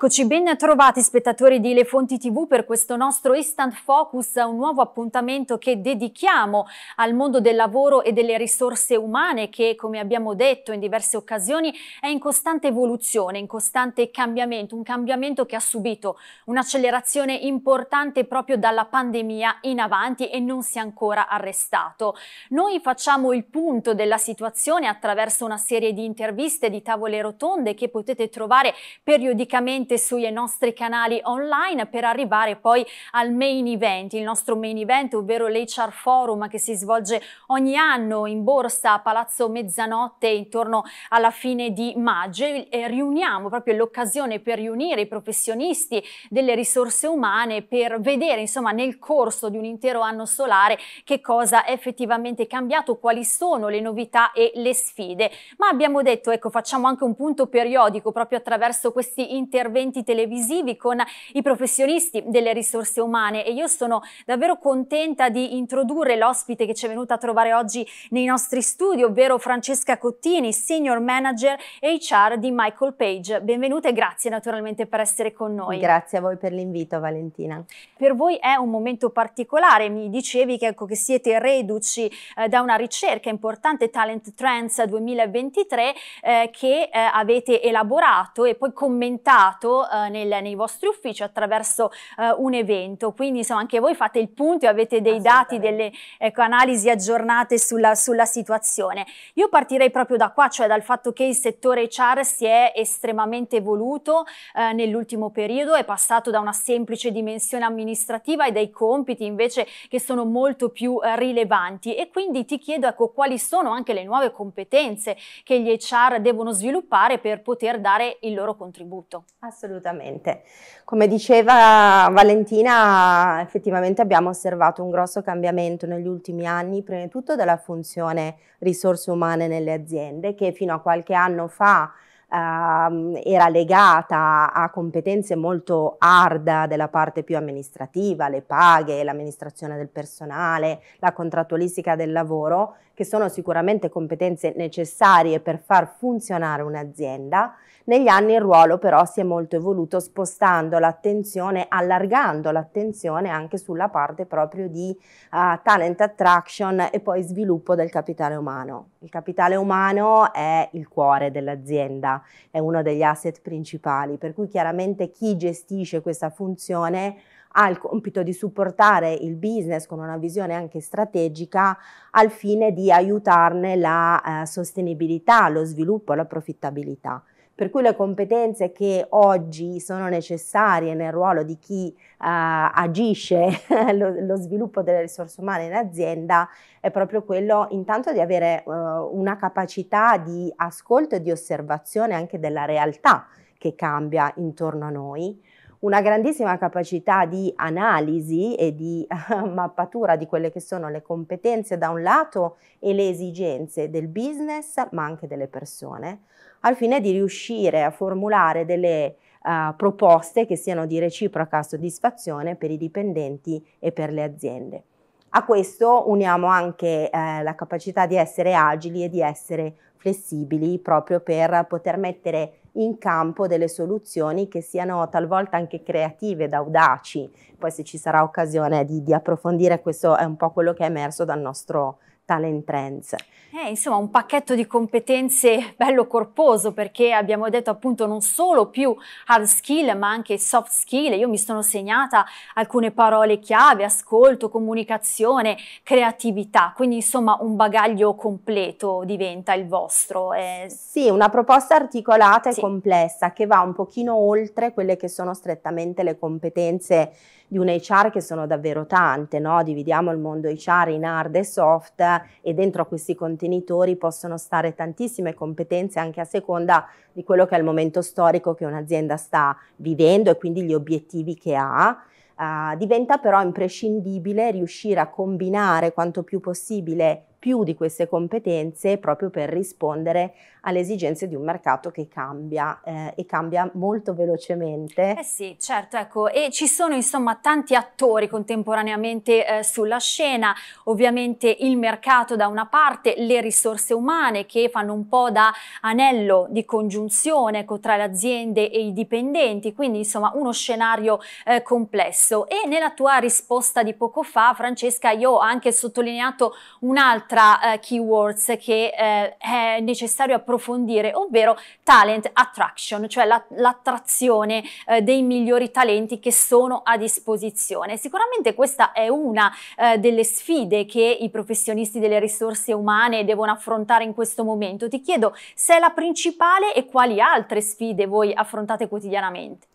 Eccoci ben trovati spettatori di Le Fonti TV per questo nostro Instant Focus, un nuovo appuntamento che dedichiamo al mondo del lavoro e delle risorse umane che come abbiamo detto in diverse occasioni è in costante evoluzione, in costante cambiamento, un cambiamento che ha subito un'accelerazione importante proprio dalla pandemia in avanti e non si è ancora arrestato. Noi facciamo il punto della situazione attraverso una serie di interviste, di tavole rotonde che potete trovare periodicamente seguite sui nostri canali online per arrivare poi al main event, il nostro main event ovvero l'HR Forum che si svolge ogni anno in borsa a Palazzo Mezzanotte intorno alla fine di maggio e eh, riuniamo proprio l'occasione per riunire i professionisti delle risorse umane per vedere insomma nel corso di un intero anno solare che cosa è effettivamente cambiato, quali sono le novità e le sfide. Ma abbiamo detto ecco facciamo anche un punto periodico proprio attraverso questi interventi interventi televisivi con i professionisti delle risorse umane e io sono davvero contenta di introdurre l'ospite che ci è venuta a trovare oggi nei nostri studi, ovvero Francesca Cottini, Senior Manager HR di Michael Page. Benvenuta e grazie naturalmente per essere con noi. Grazie a voi per l'invito Valentina. Per voi è un momento particolare, mi dicevi che, ecco, che siete reduci eh, da una ricerca importante Talent Trends 2023 eh, che eh, avete elaborato e poi commentato fatto eh, nel, nei vostri uffici attraverso eh, un evento. Quindi insomma anche voi fate il punto e avete dei dati, delle ecco, analisi aggiornate sulla, sulla, situazione. Io partirei proprio da qua, cioè dal fatto che il settore HR si è estremamente evoluto eh, nell'ultimo periodo, è passato da una semplice dimensione amministrativa e dai compiti invece che sono molto più eh, rilevanti e quindi ti chiedo ecco, quali sono anche le nuove competenze che gli HR devono sviluppare per poter dare il loro contributo. Assolutamente. Come diceva Valentina, effettivamente abbiamo osservato un grosso cambiamento negli ultimi anni, prima di tutto della funzione risorse umane nelle aziende, che fino a qualche anno fa Uh, era legata a competenze molto arda della parte più amministrativa, le paghe, l'amministrazione del personale, la contrattualistica del lavoro, che sono sicuramente competenze necessarie per far funzionare un'azienda, negli anni il ruolo però si è molto evoluto spostando l'attenzione, allargando l'attenzione anche sulla parte proprio di uh, talent attraction e poi sviluppo del capitale umano. Il capitale umano è il cuore dell'azienda, è uno degli asset principali, per cui chiaramente chi gestisce questa funzione ha il compito di supportare il business con una visione anche strategica al fine di aiutarne la eh, sostenibilità, lo sviluppo, la profittabilità. Per cui le competenze che oggi sono necessarie nel ruolo di chi eh, agisce lo, lo, sviluppo delle risorse umane in azienda è proprio quello intanto di avere eh, una capacità di ascolto e di osservazione anche della realtà che cambia intorno a noi, una grandissima capacità di analisi e di mappatura di quelle che sono le competenze da un lato e le esigenze del business ma anche delle persone, al fine di riuscire a formulare delle uh, proposte che siano di reciproca soddisfazione per i dipendenti e per le aziende. A questo uniamo anche eh, la capacità di essere agili e di essere flessibili proprio per poter mettere in campo delle soluzioni che siano talvolta anche creative ed audaci. Poi se ci sarà occasione di, di approfondire, questo è un po' quello che è emerso dal nostro talent trends. Eh, insomma, un pacchetto di competenze bello corposo perché abbiamo detto appunto non solo più hard skill ma anche soft skill. Io mi sono segnata alcune parole chiave, ascolto, comunicazione, creatività. Quindi insomma un bagaglio completo diventa il vostro. Eh. Sì, una proposta articolata e sì. complessa che va un pochino oltre quelle che sono strettamente le competenze di un HR che sono davvero tante, no? dividiamo il mondo HR in hard e soft e dentro a questi contenitori possono stare tantissime competenze anche a seconda di quello che è il momento storico che un'azienda sta vivendo e quindi gli obiettivi che ha. Uh, diventa però imprescindibile riuscire a combinare quanto più possibile più di queste competenze proprio per rispondere alle esigenze di un mercato che cambia eh, e cambia molto velocemente. Eh sì, certo, ecco, e ci sono insomma tanti attori contemporaneamente eh, sulla scena, ovviamente il mercato da una parte, le risorse umane che fanno un po' da anello di congiunzione ecco, tra le aziende e i dipendenti, quindi insomma uno scenario eh, complesso. E nella tua risposta di poco fa, Francesca, io ho anche sottolineato un altro un'altra eh, keywords che eh, è necessario approfondire, ovvero talent attraction, cioè la, l'attrazione eh, dei migliori talenti che sono a disposizione. Sicuramente questa è una eh, delle sfide che i professionisti delle risorse umane devono affrontare in questo momento. Ti chiedo se è la principale e quali altre sfide voi affrontate quotidianamente.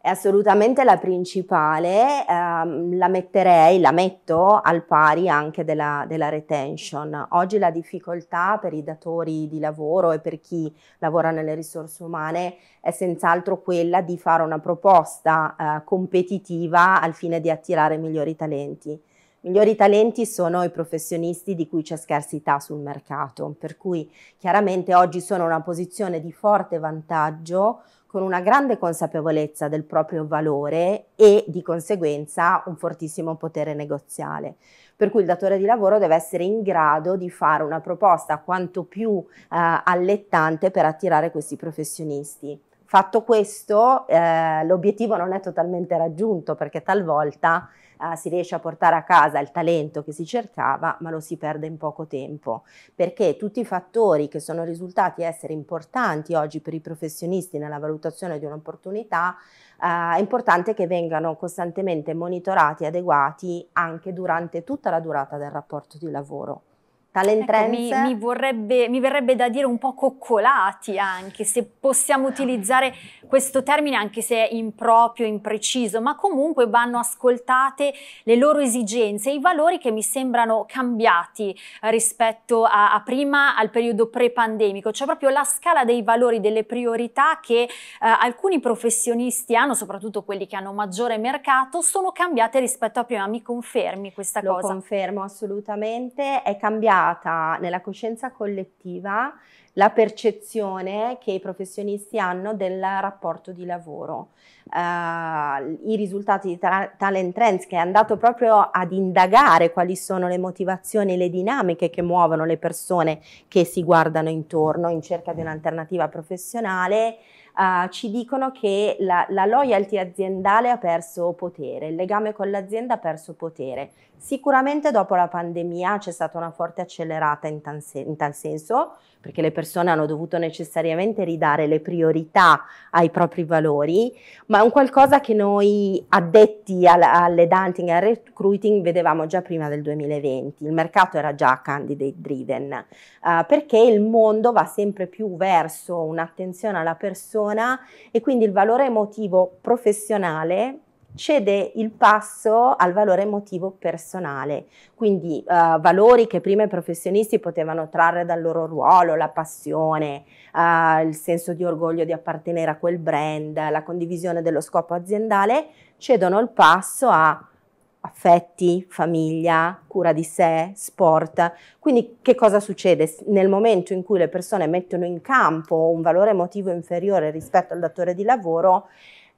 È assolutamente la principale, ehm, la metterei, la metto al pari anche della, della, retention. Oggi la difficoltà per i datori di lavoro e per chi lavora nelle risorse umane è senz'altro quella di fare una proposta eh, competitiva al fine di attirare migliori talenti. Migliori talenti sono i professionisti di cui c'è scarsità sul mercato, per cui chiaramente oggi sono in una posizione di forte vantaggio con una grande consapevolezza del proprio valore e di conseguenza un fortissimo potere negoziale. Per cui il datore di lavoro deve essere in grado di fare una proposta quanto più eh, allettante per attirare questi professionisti. Fatto questo, eh, l'obiettivo non è totalmente raggiunto perché talvolta eh, si riesce a portare a casa il talento che si cercava, ma lo si perde in poco tempo, perché tutti i fattori che sono risultati essere importanti oggi per i professionisti nella valutazione di un'opportunità, eh, è importante che vengano costantemente monitorati e adeguati anche durante tutta la durata del rapporto di lavoro talentenze. Ecco, mi, mi, vorrebbe, mi verrebbe da dire un po' coccolati anche, se possiamo utilizzare questo termine anche se è improprio, impreciso, ma comunque vanno ascoltate le loro esigenze, i valori che mi sembrano cambiati eh, rispetto a, a prima, al periodo pre-pandemico, cioè proprio la scala dei valori, delle priorità che eh, alcuni professionisti hanno, soprattutto quelli che hanno maggiore mercato, sono cambiate rispetto a prima. Mi confermi questa Lo cosa? Lo confermo assolutamente, è cambiato entrata nella coscienza collettiva la percezione che i professionisti hanno del rapporto di lavoro. Uh, I risultati di ta- Talent Trends che è andato proprio ad indagare quali sono le motivazioni e le dinamiche che muovono le persone che si guardano intorno in cerca di un'alternativa professionale, uh, ci dicono che la, la loyalty aziendale ha perso potere, il legame con l'azienda ha perso potere Sicuramente dopo la pandemia c'è stata una forte accelerata in tal, sen- in tal, senso, perché le persone hanno dovuto necessariamente ridare le priorità ai propri valori, ma è un qualcosa che noi addetti al- alle dating e al recruiting vedevamo già prima del 2020. Il mercato era già candidate driven, uh, eh, perché il mondo va sempre più verso un'attenzione alla persona e quindi il valore emotivo professionale cede il passo al valore emotivo personale, quindi uh, valori che prima i professionisti potevano trarre dal loro ruolo, la passione, uh, il senso di orgoglio di appartenere a quel brand, la condivisione dello scopo aziendale, cedono il passo a affetti, famiglia, cura di sé, sport. Quindi che cosa succede? Nel momento in cui le persone mettono in campo un valore emotivo inferiore rispetto al datore di lavoro,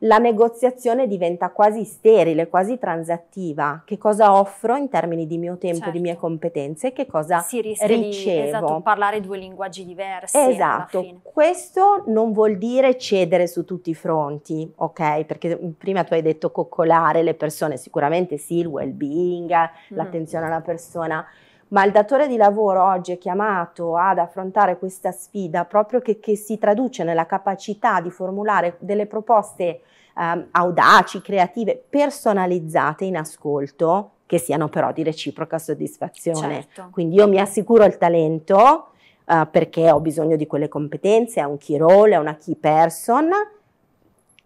la negoziazione diventa quasi sterile, quasi transattiva. Che cosa offro in termini di mio tempo, certo. di mie certo. competenze e che cosa si ricevo? Di, esatto, parlare due linguaggi diversi. Esatto, questo non vuol dire cedere su tutti i fronti, ok? Perché mhmm, prima tu hai detto coccolare le persone, sicuramente sì, il well-being, mm. l'attenzione alla persona ma il datore di lavoro oggi è chiamato ad affrontare questa sfida proprio che, che si traduce nella capacità di formulare delle proposte ehm, audaci, creative, personalizzate in ascolto, che siano però di reciproca soddisfazione. Certo. Quindi io mi assicuro il talento eh, perché ho bisogno di quelle competenze, è un key role, è una key person,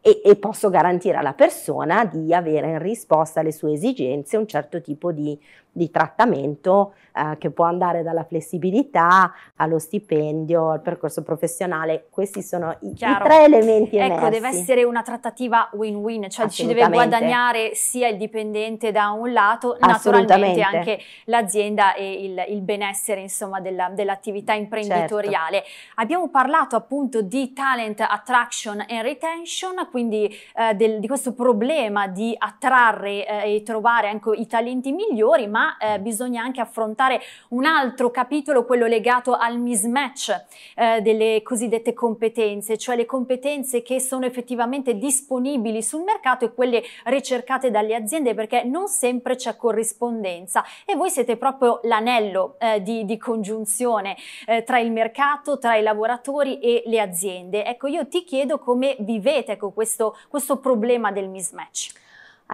e, e, posso garantire alla persona di avere in risposta alle sue esigenze un certo tipo di di trattamento eh, che può andare dalla flessibilità allo stipendio, al percorso professionale. Questi sono i, i tre elementi ecco, emersi. Ecco, deve essere una trattativa win-win, cioè ci deve guadagnare sia il dipendente da un lato, naturalmente anche l'azienda e il, il benessere insomma, della, dell'attività certo. imprenditoriale. Certo. Abbiamo parlato appunto di talent attraction and retention, quindi eh, del, di questo problema di attrarre eh, e trovare anche ecco, i talenti migliori, ma eh, bisogna anche affrontare un altro capitolo, quello legato al mismatch eh, delle cosiddette competenze, cioè le competenze che sono effettivamente disponibili sul mercato e quelle ricercate dalle aziende perché non sempre c'è corrispondenza e voi siete proprio l'anello eh, di, di, congiunzione eh, tra il mercato, tra i lavoratori e le aziende. Ecco, io ti chiedo come vivete ecco, questo, questo problema del mismatch.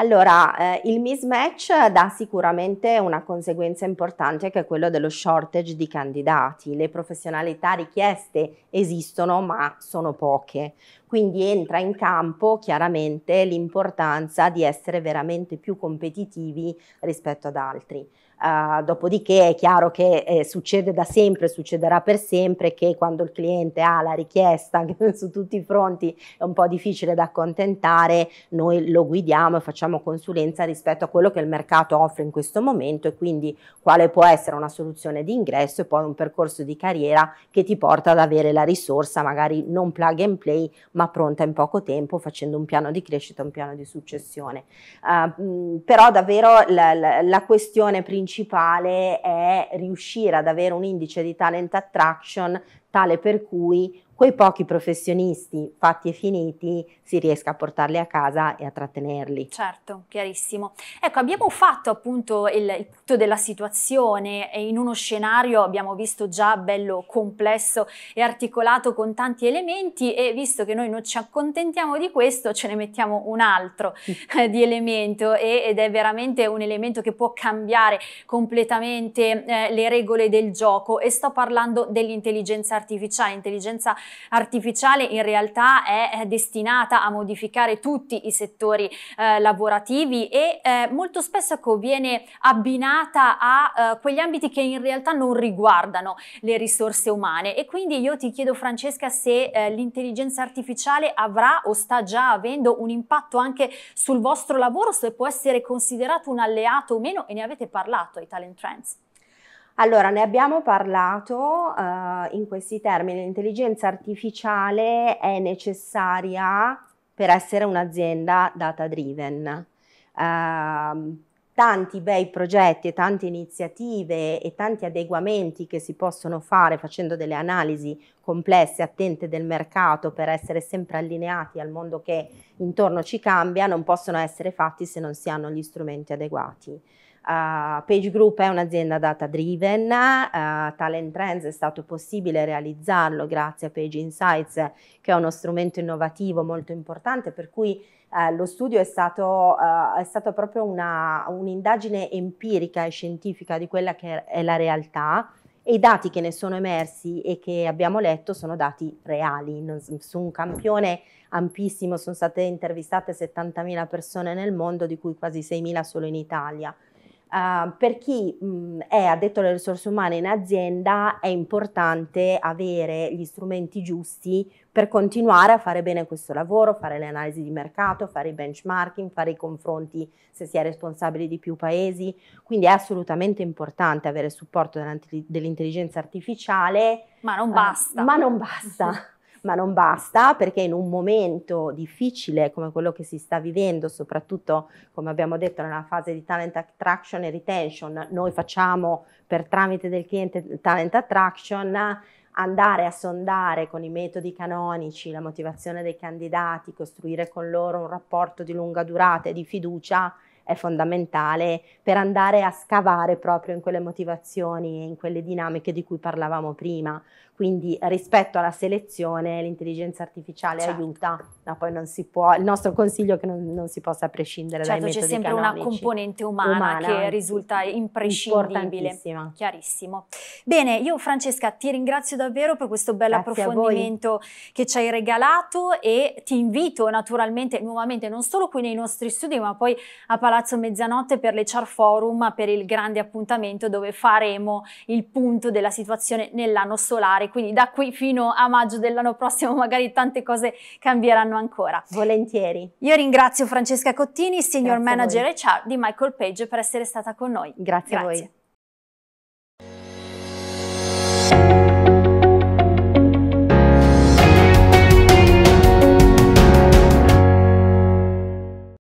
Allora, eh, il mismatch dà sicuramente una conseguenza importante che è quello dello shortage di candidati. Le professionalità richieste esistono ma sono poche. Quindi entra in campo chiaramente l'importanza di essere veramente più competitivi rispetto ad altri. Uh, dopodiché è chiaro che eh, succede da sempre, succederà per sempre che quando il cliente ha la richiesta su tutti i fronti è un po' difficile da accontentare, noi lo guidiamo e facciamo consulenza rispetto a quello che il mercato offre in questo momento e quindi quale può essere una soluzione di ingresso e poi un percorso di carriera che ti porta ad avere la risorsa magari non plug and play ma ma pronta in poco tempo facendo un piano di crescita, un piano di successione. Uh, però davvero la, la, la questione principale è riuscire ad avere un indice di talent attraction tale per cui quei pochi professionisti fatti e finiti si riesca a portarli a casa e a trattenerli. Certo, chiarissimo. Ecco, abbiamo fatto appunto il, il punto della situazione e in uno scenario abbiamo visto già bello complesso e articolato con tanti elementi e visto che noi non ci accontentiamo di questo ce ne mettiamo un altro eh, di elemento e, ed è veramente un elemento che può cambiare completamente eh, le regole del gioco e sto parlando dell'intelligenza artificiale, intelligenza artificiale in realtà è destinata a modificare tutti i settori eh, lavorativi e eh, molto spesso ecco, viene abbinata a eh, quegli ambiti che in realtà non riguardano le risorse umane e quindi io ti chiedo Francesca se eh, l'intelligenza artificiale avrà o sta già avendo un impatto anche sul vostro lavoro, se può essere considerato un alleato o meno e ne avete parlato ai Talent Trends. Allora, ne abbiamo parlato uh, in questi termini, l'intelligenza artificiale è necessaria per essere un'azienda data driven. Uh, ehm, tanti bei progetti e tante iniziative e tanti adeguamenti che si possono fare facendo delle analisi complesse, attente del mercato per essere sempre allineati al mondo che intorno ci cambia, non possono essere fatti se non si hanno gli strumenti adeguati. Uh, Page Group è un'azienda data driven, uh, Talent Trends è stato possibile realizzarlo grazie a Page Insights che è uno strumento innovativo molto importante per cui uh, lo studio è stato, eh, è stato proprio un'indagine empirica e scientifica di quella che è la realtà e i dati che ne sono emersi e che abbiamo letto sono dati reali, non, su un campione ampissimo sono state intervistate 70.000 persone nel mondo di cui quasi 6.000 solo in Italia. Uh, per chi mh, mm, è addetto alle risorse umane in azienda è importante avere gli strumenti giusti per continuare a fare bene questo lavoro, fare le analisi di mercato, fare i benchmarking, fare i confronti se si è responsabili di più paesi. Quindi è assolutamente importante avere supporto dell'intelligenza artificiale. Ma non ah, basta. Uh, ma non basta. ma non basta perché in un momento difficile come quello che si sta vivendo, soprattutto come abbiamo detto nella fase di talent attraction e retention, noi facciamo per tramite del cliente talent attraction, andare a sondare con i metodi canonici la motivazione dei candidati, costruire con loro un rapporto di lunga durata e di fiducia è fondamentale per andare a scavare proprio in quelle motivazioni e in quelle dinamiche di cui parlavamo prima. Quindi rispetto alla selezione l'intelligenza artificiale certo. aiuta, ma poi non si può, il nostro consiglio è che non, non si possa prescindere certo, dai metodi Certo, c'è sempre canonici. una componente umana, umana che risulta imprescindibile. Chiarissimo. Bene, io Francesca ti ringrazio davvero per questo bel Grazie approfondimento che ci hai regalato e ti invito naturalmente nuovamente non solo qui nei nostri studi ma poi a parlare Palazzo Mezzanotte per le Char Forum per il grande appuntamento dove faremo il punto della situazione nell'anno solare, quindi da qui fino a maggio dell'anno prossimo magari tante cose cambieranno ancora. Volentieri. Io ringrazio Francesca Cottini, Senior Grazie Manager ECHAR di Michael Page per essere stata con noi. Grazie, Grazie. a voi.